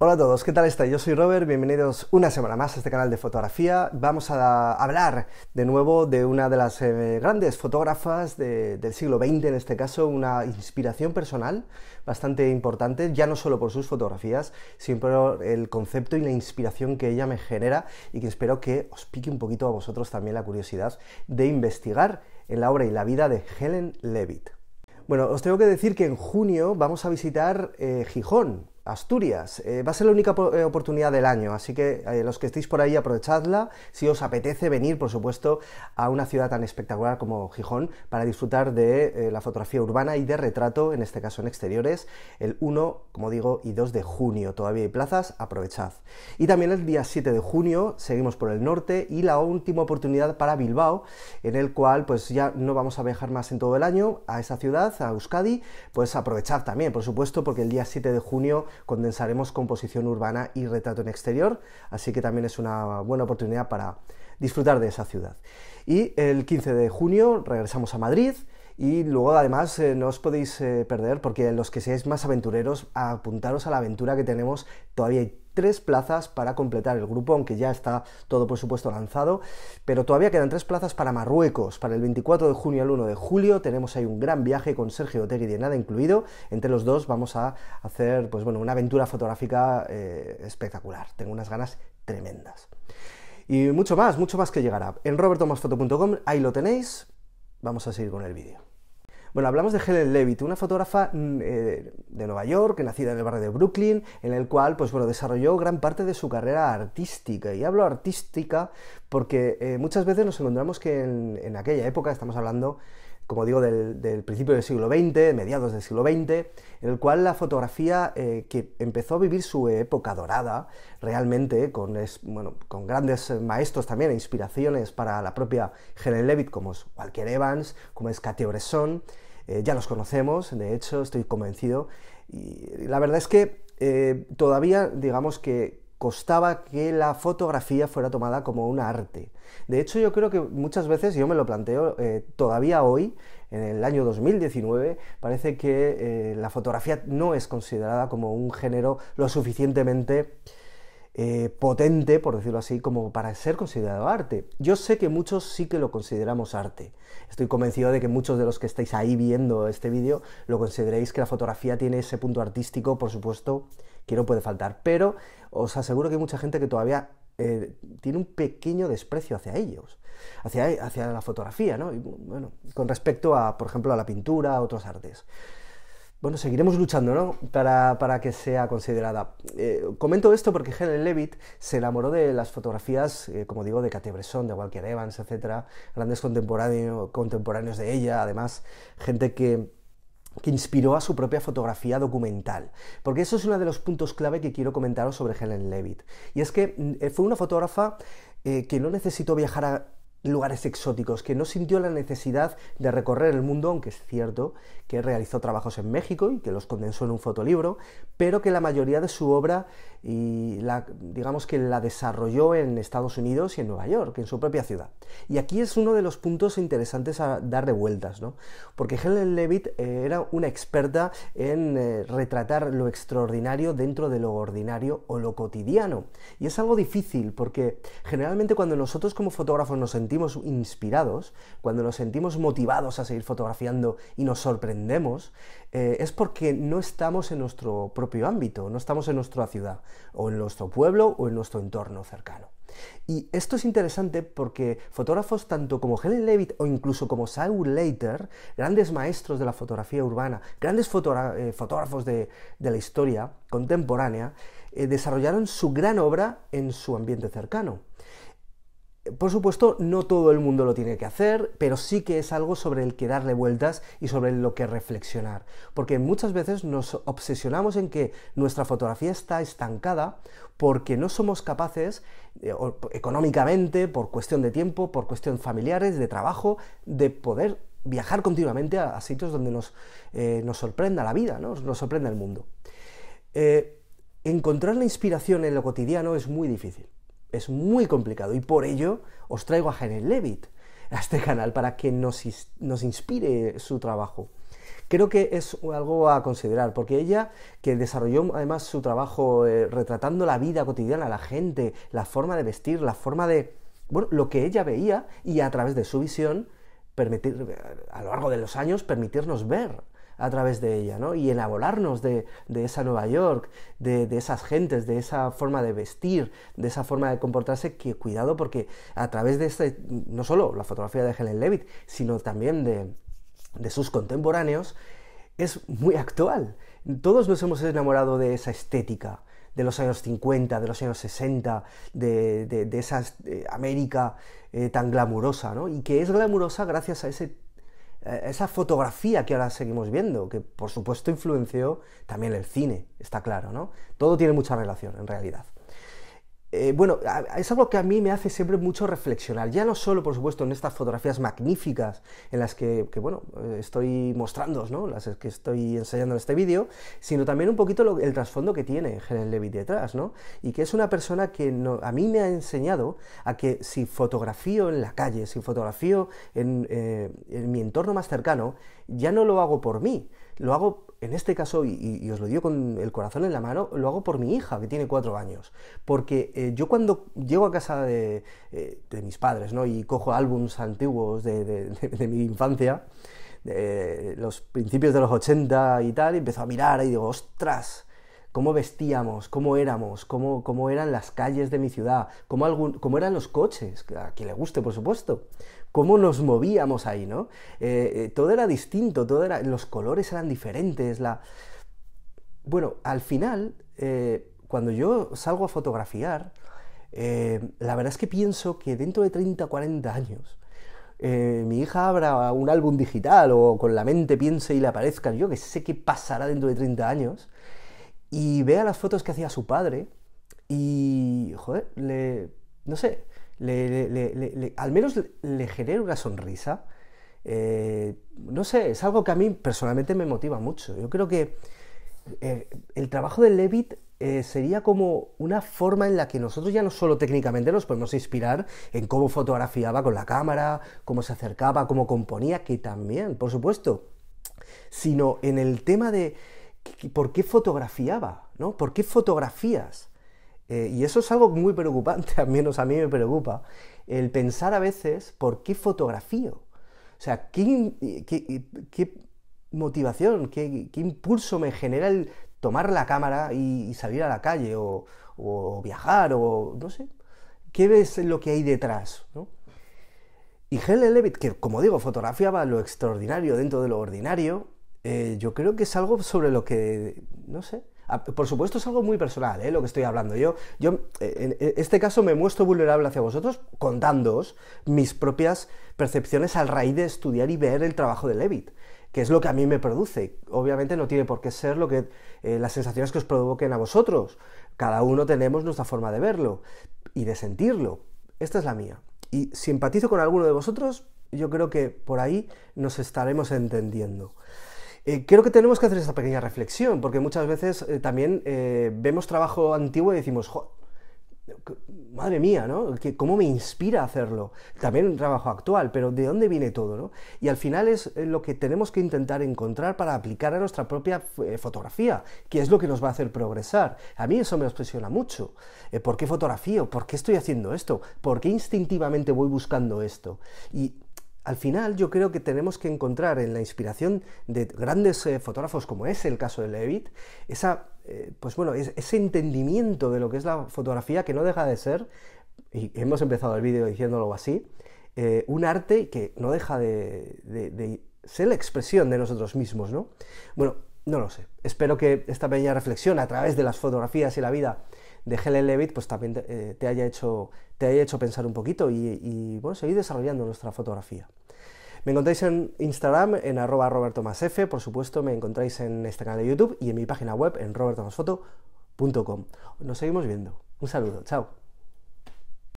Hola a todos, ¿qué tal estáis? Yo soy Robert, bienvenidos una semana más a este canal de fotografía. Vamos a hablar de nuevo de una de las eh, grandes fotógrafas del siglo XX, en este caso, una inspiración personal bastante importante, ya no solo por sus fotografías, sino por el concepto y la inspiración que ella me genera y que espero que os pique un poquito a vosotros también la curiosidad de investigar en la obra y la vida de Helen Levitt. Bueno, os tengo que decir que en junio vamos a visitar eh, Gijón, Asturias. Eh, va a ser la única eh, oportunidad del año, así que eh, los que estéis por ahí aprovechadla si os apetece venir, por supuesto, a una ciudad tan espectacular como Gijón para disfrutar de la fotografía urbana y de retrato, en este caso en exteriores, el 1, como digo, y 2 de junio. Todavía hay plazas, aprovechad. Y también el día 7 de junio seguimos por el norte y la última oportunidad para Bilbao, en el cual pues ya no vamos a viajar más en todo el año a esa ciudad, a Euskadi, pues aprovechad también, por supuesto, porque el día 7 de junio condensaremos composición urbana y retrato en exterior, así que también es una buena oportunidad para disfrutar de esa ciudad. Y el 15 de junio regresamos a Madrid. Y luego además eh, no os podéis eh, perder porque los que seáis más aventureros, apuntaros a la aventura que tenemos. Todavía tres plazas para completar el grupo, aunque ya está todo por supuesto lanzado, pero todavía quedan tres plazas para Marruecos. Para el 24 de junio al 1 de julio tenemos ahí un gran viaje con Sergio Oteri de nada incluido. Entre los dos vamos a hacer pues, bueno, una aventura fotográfica eh, espectacular. Tengo unas ganas tremendas. Y mucho más, mucho más que llegará. En robertomasfoto.com ahí lo tenéis. Vamos a seguir con el vídeo. Bueno, hablamos de Helen Levitt, una fotógrafa mm, eh, de Nueva York, nacida en el barrio de Brooklyn, en el cual pues, bueno, desarrolló gran parte de su carrera artística. Y hablo artística porque eh, muchas veces nos encontramos que en, en aquella época, estamos hablando como digo, del, principio del siglo XX, mediados del siglo XX, en el cual la fotografía eh, que empezó a vivir su época dorada, realmente, con, con grandes maestros también, e inspiraciones para la propia Helen Levitt, como es Walker Evans, como es Cathy Bresson, eh, ya los conocemos, de hecho, estoy convencido. Y la verdad es que eh, todavía, digamos que, costaba que la fotografía fuera tomada como un arte. De hecho, yo creo que muchas veces, yo me lo planteo eh, todavía hoy, en el año 2019, parece que eh, la fotografía no es considerada como un género lo suficientemente eh, potente, por decirlo así, como para ser considerado arte. Yo sé que muchos sí que lo consideramos arte. Estoy convencido de que muchos de los que estáis ahí viendo este vídeo lo consideréis que la fotografía tiene ese punto artístico, por supuesto, que no puede faltar, pero os aseguro que hay mucha gente que todavía eh, tiene un pequeño desprecio hacia ellos, hacia, la fotografía, ¿no? bueno, con respecto a, por ejemplo, a la pintura, a otras artes. Bueno, seguiremos luchando, ¿no? Para, que sea considerada. Eh, comento esto porque Helen Levitt se enamoró de las fotografías, eh, como digo, de Kate Bresson, de Walker Evans, etcétera, grandes contemporáneos de ella, además, gente que que inspiró a su propia fotografía documental. Porque eso es uno de los puntos clave que quiero comentaros sobre Helen Levitt. Y es que mm, eh, fue una fotógrafa eh, que no necesitó viajar a lugares exóticos, que no sintió la necesidad de recorrer el mundo, aunque es cierto que realizó trabajos en México y que los condensó en un fotolibro, pero que la mayoría de su obra y la, digamos que la desarrolló en Estados Unidos y en Nueva York, en su propia ciudad. Y aquí es uno de los puntos interesantes a de vueltas, ¿no? Porque Helen Levitt eh, era una experta en eh, retratar lo extraordinario dentro de lo ordinario o lo cotidiano. Y es algo difícil, porque generalmente cuando nosotros como fotógrafos nos sentimos inspirados, cuando nos sentimos motivados a seguir fotografiando y nos sorprendemos, eh, es porque no estamos en nuestro propio ámbito, no estamos en nuestra ciudad, o en nuestro pueblo, o en nuestro entorno cercano. Y esto es interesante porque fotógrafos tanto como Helen Levitt o incluso como Saul Leiter, grandes maestros de la fotografía urbana, grandes eh, fotógrafos de, la historia contemporánea, eh, desarrollaron su gran obra en su ambiente cercano. Por supuesto, no todo el mundo lo tiene que hacer, pero sí que es algo sobre el que darle vueltas y sobre lo que reflexionar. Porque muchas veces nos obsesionamos en que nuestra fotografía está estancada porque no somos capaces, eh, económicamente, por cuestión de tiempo, por cuestión familiares, de trabajo, de poder viajar continuamente a, sitios donde eh, nos, sorprenda la vida, nos sorprenda el mundo. Eh, encontrar la inspiración en lo cotidiano es muy difícil es muy complicado y por ello os traigo a Janet Levitt a este canal para que nos, inspire su trabajo. Creo que es algo a considerar, porque ella, que desarrolló además su trabajo eh, retratando la vida cotidiana, la gente, la forma de vestir, la forma de, bueno, lo que ella veía y a través de su visión, permitir, eh, a lo largo de los años, permitirnos ver a través de ella, ¿no? Y enamorarnos de, esa Nueva York, de, esas gentes, de esa forma de vestir, de esa forma de comportarse, que cuidado porque a través de este, no solo la fotografía de Helen Levitt, sino también de, sus contemporáneos, es muy actual. Todos nos hemos enamorado de esa estética, de los años 50, de los años 60, de, esa eh, América eh, tan glamurosa, ¿no? Y que es glamurosa gracias a ese eh, esa fotografía que ahora seguimos viendo, que por supuesto influenció también el cine, está claro, ¿no? Todo tiene mucha relación en realidad. Eh, bueno, es algo que a mí me hace siempre mucho reflexionar, ya no solo, por supuesto, en estas fotografías magníficas en las que, bueno, eh, estoy mostrando, las que estoy enseñando en este vídeo, sino también un poquito el trasfondo que tiene Helen Levy detrás, ¿no? y que es una persona que a mí me ha enseñado a que si fotografío en la calle, si fotografío en eh, mi entorno más cercano, ya no lo hago por mí, lo hago en este caso, y, os lo digo con el corazón en la mano, lo hago por mi hija, que tiene cuatro años. Porque eh, yo cuando llego a casa eh, de, mis padres, ¿no? Y cojo álbums antiguos de, mi infancia, de los principios de los 80 y tal, y empiezo a mirar y digo, ostras, cómo vestíamos, cómo éramos, cómo, eran las calles de mi ciudad, cómo, algún, eran los coches, a quien le guste, por supuesto, cómo nos movíamos ahí, ¿no? Eh, eh, todo era distinto, todo era, los colores eran diferentes, la... Bueno, al final, eh, cuando yo salgo a fotografiar, la verdad es que pienso que dentro de 30, 40 años, mi hija abra un álbum digital o con la mente piense y le aparezca yo que sé qué pasará dentro de 30 años, y vea las fotos que hacía su padre y, joder, le, no sé, le, al menos le, genera una sonrisa. Eh, no sé, es algo que a mí personalmente me motiva mucho. Yo creo que eh, el trabajo de Levitt eh, sería como una forma en la que nosotros ya no solo técnicamente nos podemos inspirar en cómo fotografiaba con la cámara, cómo se acercaba, cómo componía, que también, por supuesto, sino en el tema de ¿por qué fotografiaba? ¿no? ¿Por qué fotografías? Eh, y eso es algo muy preocupante, al menos a mí me preocupa, el pensar a veces por qué fotografío. O sea, qué, motivación, qué, impulso me genera el tomar la cámara y, salir a la calle o, viajar o no sé. ¿Qué ves lo que hay detrás? Y Helen Levitt, que como digo, fotografiaba lo extraordinario dentro de lo ordinario, eh, yo creo que es algo sobre lo que, no sé, por supuesto es algo muy personal, eh, lo que estoy hablando. Yo, yo, eh, en este caso me muestro vulnerable hacia vosotros contándoos mis propias percepciones al raíz de estudiar y ver el trabajo de Levitt, que es lo que a mí me produce. Obviamente no tiene por qué ser lo que, las sensaciones que os provoquen a vosotros. Cada uno tenemos nuestra forma de verlo y de sentirlo. Esta es la mía. Y si empatizo con alguno de vosotros, yo creo que por ahí nos estaremos entendiendo. Eh, creo que tenemos que hacer esta pequeña reflexión, porque muchas veces eh, también eh, vemos trabajo antiguo y decimos, madre mía, ¿no? ¿Cómo me inspira a hacerlo? También un trabajo actual, pero ¿de dónde viene todo, Y al final es lo que tenemos que intentar encontrar para aplicar a nuestra propia fotografía, que es lo que nos va a hacer progresar. A mí eso me expresiona mucho. ¿Por qué fotografío? ¿Por qué estoy haciendo esto? ¿Por qué instintivamente voy buscando esto? Y al final yo creo que tenemos que encontrar en la inspiración de grandes eh, fotógrafos como es el caso de Levit, esa, eh, pues bueno, ese entendimiento de lo que es la fotografía que no deja de ser, y hemos empezado el vídeo diciéndolo así, eh, un arte que no deja de, ser la expresión de nosotros mismos, ¿no? Bueno, no lo sé. Espero que esta pequeña reflexión a través de las fotografías y la vida de Helen Levitt pues también te, haya, hecho, te haya hecho pensar un poquito y, y bueno, seguir desarrollando nuestra fotografía. Me encontráis en Instagram en arroba robertomasf, por supuesto me encontráis en este canal de YouTube y en mi página web en robertomasfoto.com. Nos seguimos viendo. Un saludo, chao.